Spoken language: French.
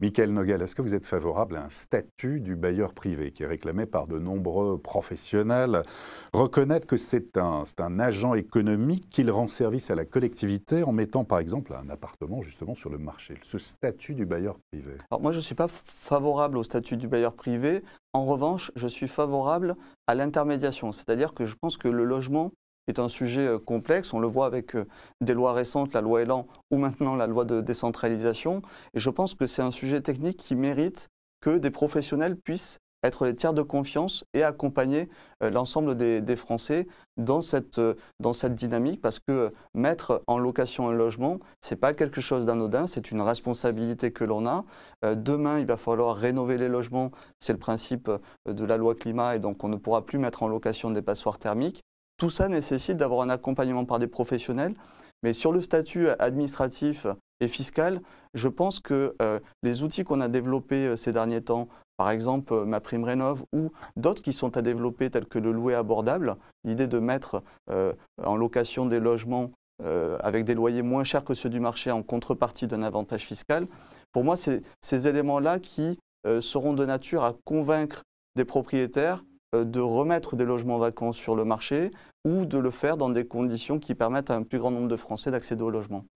Michael Nogel, est-ce que vous êtes favorable à un statut du bailleur privé qui est réclamé par de nombreux professionnels Reconnaître que c'est un, un, agent économique qu'il rend service à la collectivité en mettant par exemple un appartement justement sur le marché, ce statut du bailleur privé Alors moi je ne suis pas favorable au statut du bailleur privé, en revanche je suis favorable à l'intermédiation, c'est-à-dire que je pense que le logement est un sujet euh, complexe. On le voit avec euh, des lois récentes, la loi Elan ou maintenant la loi de décentralisation. Et je pense que c'est un sujet technique qui mérite que des professionnels puissent être les tiers de confiance et accompagner euh, l'ensemble des, Français dans cette, dans cette dynamique parce que mettre en location un logement, ce n'est pas quelque chose d'anodin, c'est une responsabilité que l'on a. demain, il va falloir rénover les logements, c'est le principe de la loi climat et donc on ne pourra plus mettre en location des passoires thermiques. Tout ça nécessite d'avoir un accompagnement par des professionnels. Mais sur le statut euh, administratif euh, et fiscal, je pense que euh, les outils qu'on a développés ces derniers temps, par exemple ma prime rénov ou d'autres qui sont à développer tels que le louer abordable, l'idée de mettre en location des logements avec des loyers moins chers que ceux du marché en contrepartie d'un avantage fiscal, pour moi c'est ces éléments-là qui seront de nature à convaincre des propriétaires euh, de remettre des logements vacants sur le marché ou de le faire dans des conditions qui permettent à un plus grand nombre de Français d'accéder au logement.